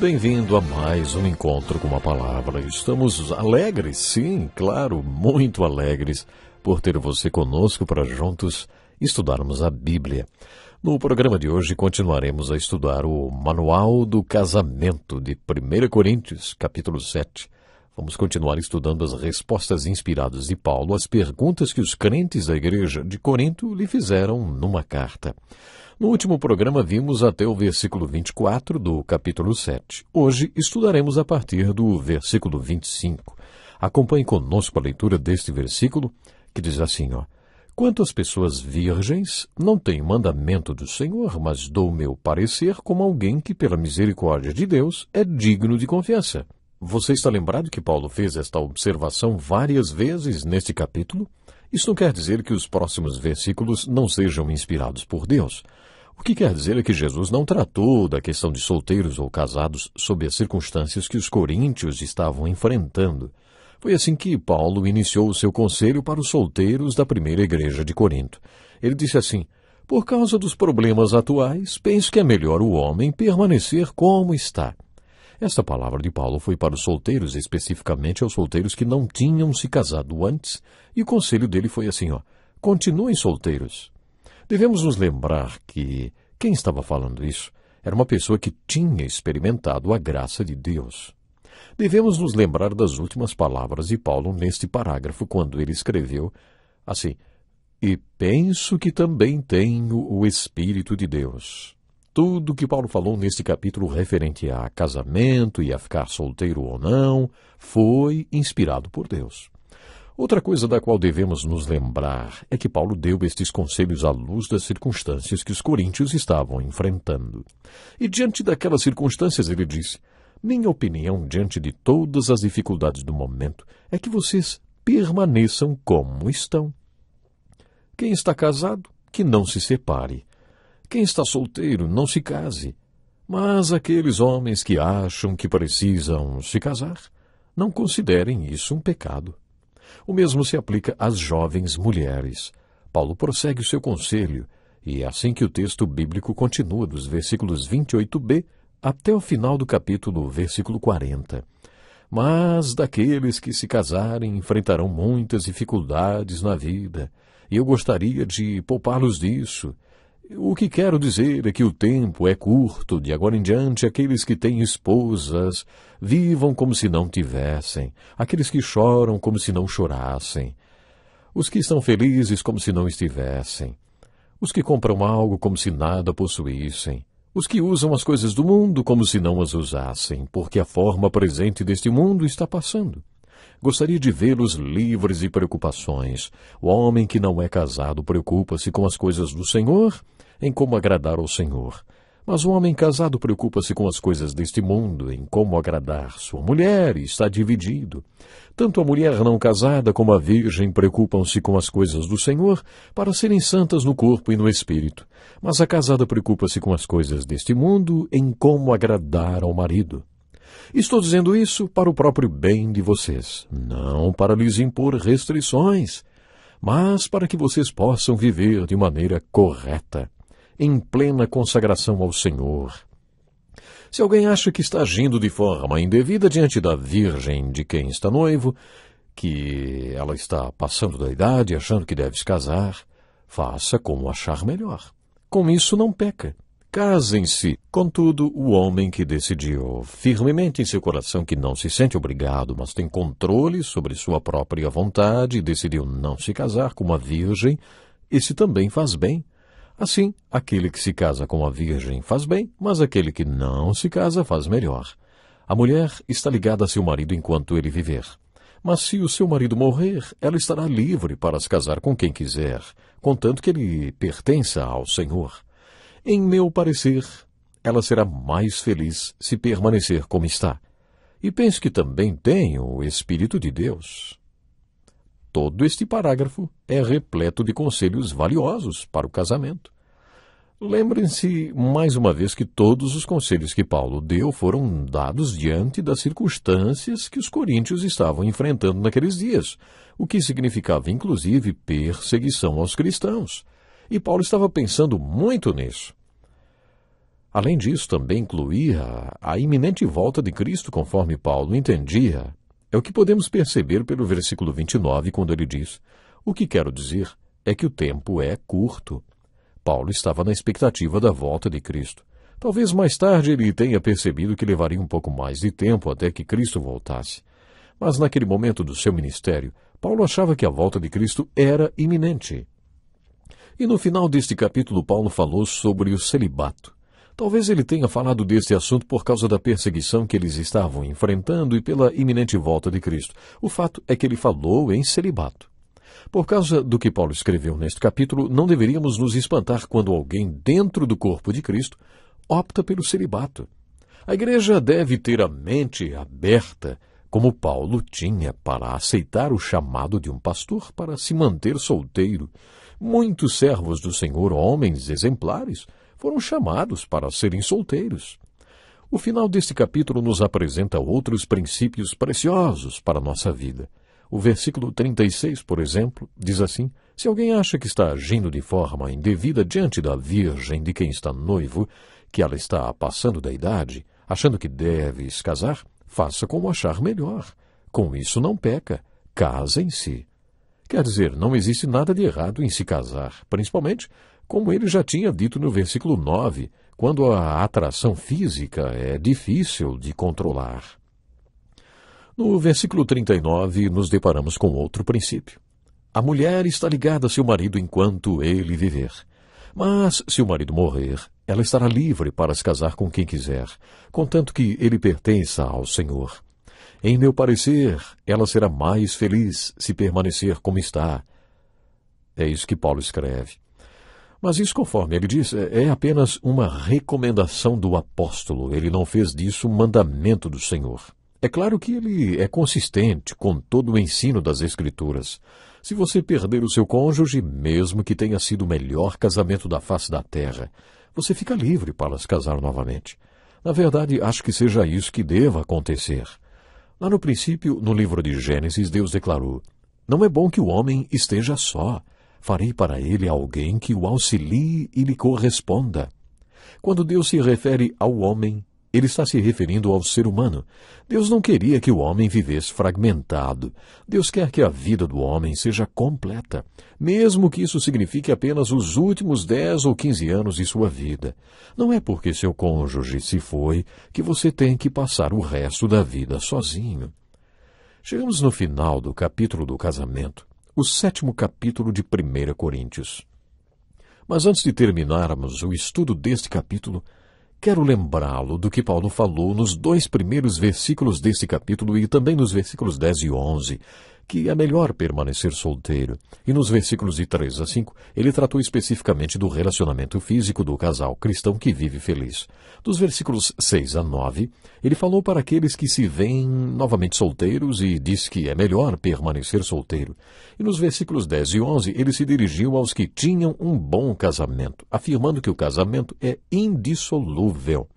Bem-vindo a mais um encontro com a palavra. Estamos alegres, sim, claro, muito alegres por ter você conosco para juntos estudarmos a Bíblia. No programa de hoje continuaremos a estudar o Manual do Casamento de 1 Coríntios, capítulo 7. Vamos continuar estudando as respostas inspiradas de Paulo às perguntas que os crentes da igreja de Corinto lhe fizeram numa carta. No último programa vimos até o versículo 24 do capítulo 7. Hoje estudaremos a partir do versículo 25. Acompanhe conosco a leitura deste versículo, que diz assim, ó: pessoas virgens, não têm mandamento do Senhor, mas dou meu parecer como alguém que, pela misericórdia de Deus, é digno de confiança. Você está lembrado que Paulo fez esta observação várias vezes neste capítulo? Isso não quer dizer que os próximos versículos não sejam inspirados por Deus. O que quer dizer é que Jesus não tratou da questão de solteiros ou casados sob as circunstâncias que os coríntios estavam enfrentando. Foi assim que Paulo iniciou o seu conselho para os solteiros da primeira igreja de Corinto. Ele disse assim: Por causa dos problemas atuais, penso que é melhor o homem permanecer como está. Esta palavra de Paulo foi para os solteiros, especificamente aos solteiros que não tinham se casado antes, e o conselho dele foi assim: ó, continuem solteiros. Devemos nos lembrar que quem estava falando isso era uma pessoa que tinha experimentado a graça de Deus. Devemos nos lembrar das últimas palavras de Paulo neste parágrafo, quando ele escreveu assim: E penso que também tenho o Espírito de Deus. Tudo que Paulo falou neste capítulo referente a casamento e a ficar solteiro ou não foi inspirado por Deus. Outra coisa da qual devemos nos lembrar é que Paulo deu estes conselhos à luz das circunstâncias que os coríntios estavam enfrentando. E diante daquelas circunstâncias, ele disse: Minha opinião diante de todas as dificuldades do momento é que vocês permaneçam como estão. Quem está casado, que não se separe. Quem está solteiro, não se case. Mas aqueles homens que acham que precisam se casar, não considerem isso um pecado. O mesmo se aplica às jovens mulheres. Paulo prossegue o seu conselho, e é assim que o texto bíblico continua dos versículos 28b até o final do capítulo, versículo 40. Mas daqueles que se casarem enfrentarão muitas dificuldades na vida, e eu gostaria de poupá-los disso, o que quero dizer é que o tempo é curto, de agora em diante, aqueles que têm esposas vivam como se não tivessem, aqueles que choram como se não chorassem, os que estão felizes como se não estivessem, os que compram algo como se nada possuíssem, os que usam as coisas do mundo como se não as usassem, porque a forma presente deste mundo está passando. Gostaria de vê-los livres de preocupações. O homem que não é casado preocupa-se com as coisas do Senhor, em como agradar ao Senhor. Mas o homem casado preocupa-se com as coisas deste mundo, em como agradar sua mulher, e está dividido. Tanto a mulher não casada como a virgem preocupam-se com as coisas do Senhor para serem santas no corpo e no espírito. Mas a casada preocupa-se com as coisas deste mundo, em como agradar ao marido. Estou dizendo isso para o próprio bem de vocês, não para lhes impor restrições, mas para que vocês possam viver de maneira correta, em plena consagração ao Senhor. Se alguém acha que está agindo de forma indevida diante da Virgem de quem está noivo, que ela está passando da idade, achando que deve se casar, faça como achar melhor. Com isso não peca. Casem-se. Contudo, o homem que decidiu firmemente em seu coração que não se sente obrigado, mas tem controle sobre sua própria vontade e decidiu não se casar com uma virgem, esse também faz bem. Assim, aquele que se casa com a virgem faz bem, mas aquele que não se casa faz melhor. A mulher está ligada a seu marido enquanto ele viver. Mas se o seu marido morrer, ela estará livre para se casar com quem quiser, contanto que ele pertença ao Senhor. Em meu parecer, ela será mais feliz se permanecer como está. E penso que também tenho o Espírito de Deus. Todo este parágrafo é repleto de conselhos valiosos para o casamento. Lembrem-se mais uma vez que todos os conselhos que Paulo deu foram dados diante das circunstâncias que os coríntios estavam enfrentando naqueles dias, o que significava inclusive perseguição aos cristãos. E Paulo estava pensando muito nisso. Além disso, também incluía a iminente volta de Cristo, conforme Paulo entendia. É o que podemos perceber pelo versículo 29, quando ele diz: O que quero dizer é que o tempo é curto. Paulo estava na expectativa da volta de Cristo. Talvez mais tarde ele tenha percebido que levaria um pouco mais de tempo até que Cristo voltasse. Mas naquele momento do seu ministério, Paulo achava que a volta de Cristo era iminente. E no final deste capítulo, Paulo falou sobre o celibato. Talvez ele tenha falado deste assunto por causa da perseguição que eles estavam enfrentando e pela iminente volta de Cristo. O fato é que ele falou em celibato. Por causa do que Paulo escreveu neste capítulo, não deveríamos nos espantar quando alguém dentro do corpo de Cristo opta pelo celibato. A igreja deve ter a mente aberta, como Paulo tinha, para aceitar o chamado de um pastor para se manter solteiro. Muitos servos do Senhor, homens exemplares, foram chamados para serem solteiros. O final deste capítulo nos apresenta outros princípios preciosos para a nossa vida. O versículo 36, por exemplo, diz assim: Se alguém acha que está agindo de forma indevida diante da virgem de quem está noivo, que ela está passando da idade, achando que deves casar, faça como achar melhor. Com isso não peca, em si. Quer dizer, não existe nada de errado em se casar, principalmente como ele já tinha dito no versículo 9, quando a atração física é difícil de controlar. No versículo 39, nos deparamos com outro princípio. A mulher está ligada a seu marido enquanto ele viver. Mas, se o marido morrer, ela estará livre para se casar com quem quiser, contanto que ele pertença ao Senhor. Em meu parecer, ela será mais feliz se permanecer como está. É isso que Paulo escreve. Mas isso, conforme ele diz, é, é apenas uma recomendação do apóstolo. Ele não fez disso um mandamento do Senhor. É claro que ele é consistente com todo o ensino das Escrituras. Se você perder o seu cônjuge, mesmo que tenha sido o melhor casamento da face da terra, você fica livre para se casar novamente. Na verdade, acho que seja isso que deva acontecer. Lá no princípio, no livro de Gênesis, Deus declarou: Não é bom que o homem esteja só farei para ele alguém que o auxilie e lhe corresponda. Quando Deus se refere ao homem, ele está se referindo ao ser humano. Deus não queria que o homem vivesse fragmentado. Deus quer que a vida do homem seja completa, mesmo que isso signifique apenas os últimos dez ou quinze anos de sua vida. Não é porque seu cônjuge se foi que você tem que passar o resto da vida sozinho. Chegamos no final do capítulo do casamento o sétimo capítulo de 1 Coríntios. Mas antes de terminarmos o estudo deste capítulo, quero lembrá-lo do que Paulo falou nos dois primeiros versículos deste capítulo e também nos versículos 10 e 11, que é melhor permanecer solteiro. E nos versículos de 3 a 5, ele tratou especificamente do relacionamento físico do casal cristão que vive feliz. Dos versículos 6 a 9, ele falou para aqueles que se veem novamente solteiros e diz que é melhor permanecer solteiro. E nos versículos 10 e 11, ele se dirigiu aos que tinham um bom casamento, afirmando que o casamento é indissolúvel.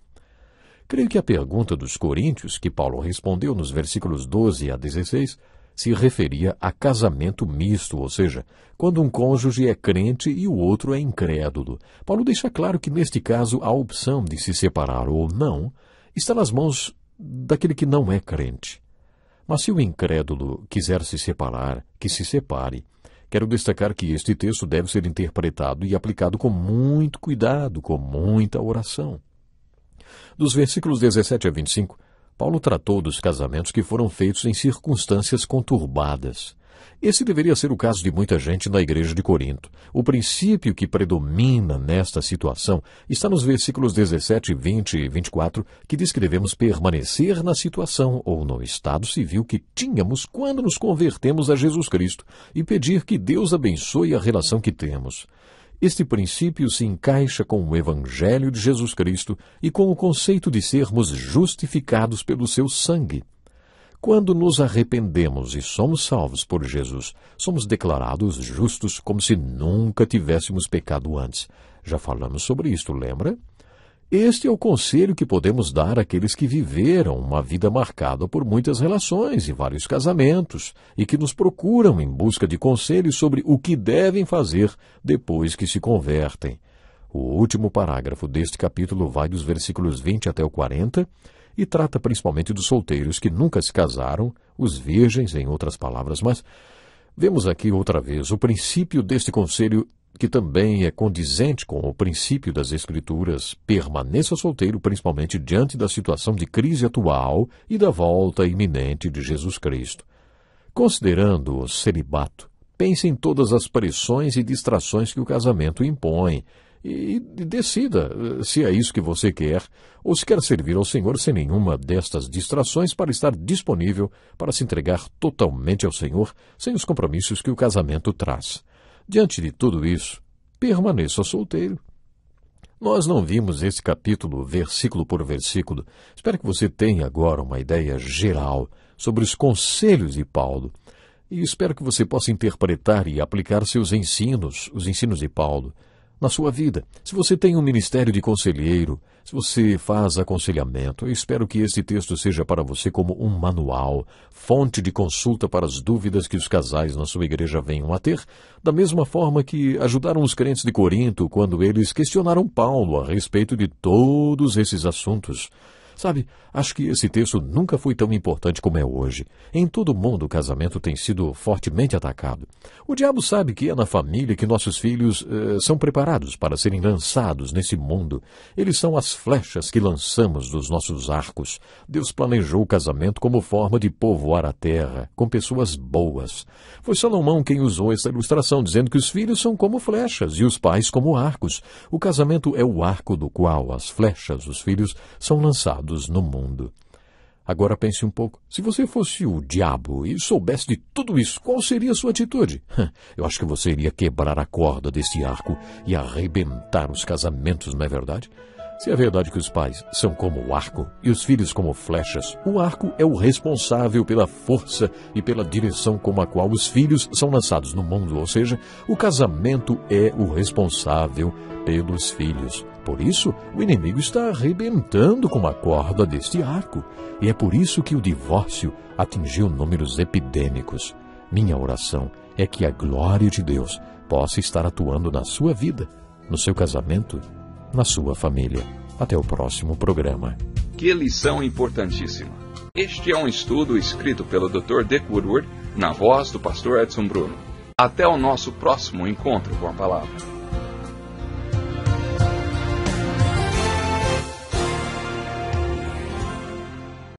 Creio que a pergunta dos coríntios, que Paulo respondeu nos versículos 12 a 16, se referia a casamento misto, ou seja, quando um cônjuge é crente e o outro é incrédulo. Paulo deixa claro que, neste caso, a opção de se separar ou não está nas mãos daquele que não é crente. Mas se o incrédulo quiser se separar, que se separe. Quero destacar que este texto deve ser interpretado e aplicado com muito cuidado, com muita oração. Dos versículos 17 a 25, Paulo tratou dos casamentos que foram feitos em circunstâncias conturbadas. Esse deveria ser o caso de muita gente na igreja de Corinto. O princípio que predomina nesta situação está nos versículos 17, 20 e 24, que diz que devemos permanecer na situação ou no estado civil que tínhamos quando nos convertemos a Jesus Cristo e pedir que Deus abençoe a relação que temos. Este princípio se encaixa com o Evangelho de Jesus Cristo e com o conceito de sermos justificados pelo seu sangue. Quando nos arrependemos e somos salvos por Jesus, somos declarados justos como se nunca tivéssemos pecado antes. Já falamos sobre isto, lembra? Este é o conselho que podemos dar àqueles que viveram uma vida marcada por muitas relações e vários casamentos e que nos procuram em busca de conselhos sobre o que devem fazer depois que se convertem. O último parágrafo deste capítulo vai dos versículos 20 até o 40 e trata principalmente dos solteiros que nunca se casaram, os virgens, em outras palavras, mas vemos aqui outra vez o princípio deste conselho que também é condizente com o princípio das Escrituras, permaneça solteiro, principalmente diante da situação de crise atual e da volta iminente de Jesus Cristo. Considerando o celibato, pense em todas as pressões e distrações que o casamento impõe e decida eh, se é isso que você quer ou se quer servir ao Senhor sem nenhuma destas distrações para estar disponível para se entregar totalmente ao Senhor sem os compromissos que o casamento traz. Diante de tudo isso, permaneça solteiro. Nós não vimos esse capítulo versículo por versículo. Espero que você tenha agora uma ideia geral sobre os conselhos de Paulo. E espero que você possa interpretar e aplicar seus ensinos, os ensinos de Paulo, na sua vida. Se você tem um ministério de conselheiro, se você faz aconselhamento, eu espero que este texto seja para você como um manual, fonte de consulta para as dúvidas que os casais na sua igreja venham a ter, da mesma forma que ajudaram os crentes de Corinto quando eles questionaram Paulo a respeito de todos esses assuntos. Sabe, acho que esse texto nunca foi tão importante como é hoje. Em todo o mundo, o casamento tem sido fortemente atacado. O diabo sabe que é na família que nossos filhos eh, são preparados para serem lançados nesse mundo. Eles são as flechas que lançamos dos nossos arcos. Deus planejou o casamento como forma de povoar a terra com pessoas boas. Foi Salomão quem usou essa ilustração, dizendo que os filhos são como flechas e os pais como arcos. O casamento é o arco do qual as flechas, os filhos, são lançados no mundo. Agora pense um pouco. Se você fosse o diabo e soubesse de tudo isso, qual seria a sua atitude? Eu acho que você iria quebrar a corda desse arco e arrebentar os casamentos, não é verdade? Se é verdade que os pais são como o arco e os filhos como flechas, o arco é o responsável pela força e pela direção com a qual os filhos são lançados no mundo, ou seja, o casamento é o responsável pelos filhos. Por isso, o inimigo está arrebentando com a corda deste arco, e é por isso que o divórcio atingiu números epidêmicos. Minha oração é que a glória de Deus possa estar atuando na sua vida, no seu casamento, na sua família. Até o próximo programa. Que lição importantíssima! Este é um estudo escrito pelo Dr. Dick Woodward, na voz do pastor Edson Bruno. Até o nosso próximo encontro com a palavra.